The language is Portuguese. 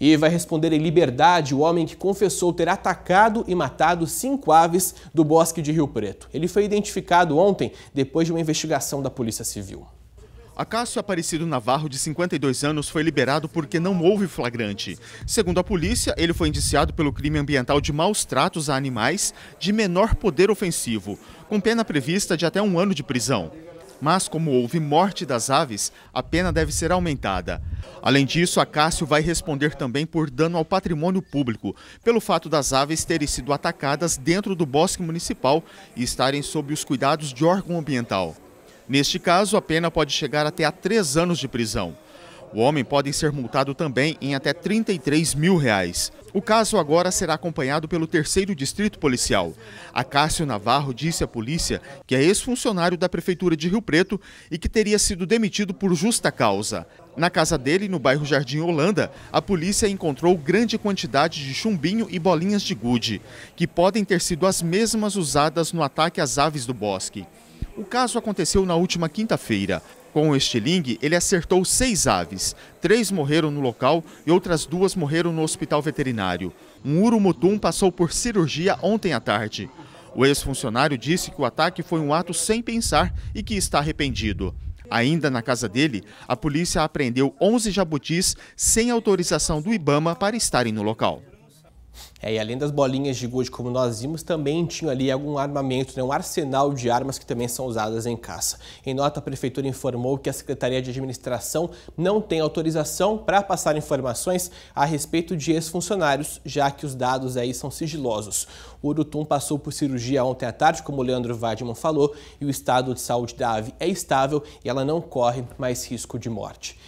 E vai responder em liberdade o homem que confessou ter atacado e matado cinco aves do bosque de Rio Preto. Ele foi identificado ontem depois de uma investigação da Polícia Civil. Acácio Aparecido Navarro, de 52 anos, foi liberado porque não houve flagrante. Segundo a polícia, ele foi indiciado pelo crime ambiental de maus tratos a animais de menor poder ofensivo, com pena prevista de até um ano de prisão mas como houve morte das aves, a pena deve ser aumentada. Além disso, a Cássio vai responder também por dano ao patrimônio público, pelo fato das aves terem sido atacadas dentro do bosque municipal e estarem sob os cuidados de órgão ambiental. Neste caso, a pena pode chegar até a três anos de prisão. O homem pode ser multado também em até 33 mil reais. O caso agora será acompanhado pelo terceiro distrito policial. Acácio Navarro disse à polícia que é ex-funcionário da Prefeitura de Rio Preto e que teria sido demitido por justa causa. Na casa dele, no bairro Jardim Holanda, a polícia encontrou grande quantidade de chumbinho e bolinhas de gude, que podem ter sido as mesmas usadas no ataque às aves do bosque. O caso aconteceu na última quinta-feira. Com o estilingue, ele acertou seis aves. Três morreram no local e outras duas morreram no hospital veterinário. Um urumutum passou por cirurgia ontem à tarde. O ex-funcionário disse que o ataque foi um ato sem pensar e que está arrependido. Ainda na casa dele, a polícia apreendeu 11 jabutis sem autorização do Ibama para estarem no local. É, e além das bolinhas de gude, como nós vimos, também tinham ali algum armamento, né, um arsenal de armas que também são usadas em caça. Em nota, a Prefeitura informou que a Secretaria de Administração não tem autorização para passar informações a respeito de ex-funcionários, já que os dados aí são sigilosos. O Urutum passou por cirurgia ontem à tarde, como o Leandro Vadman falou, e o estado de saúde da ave é estável e ela não corre mais risco de morte.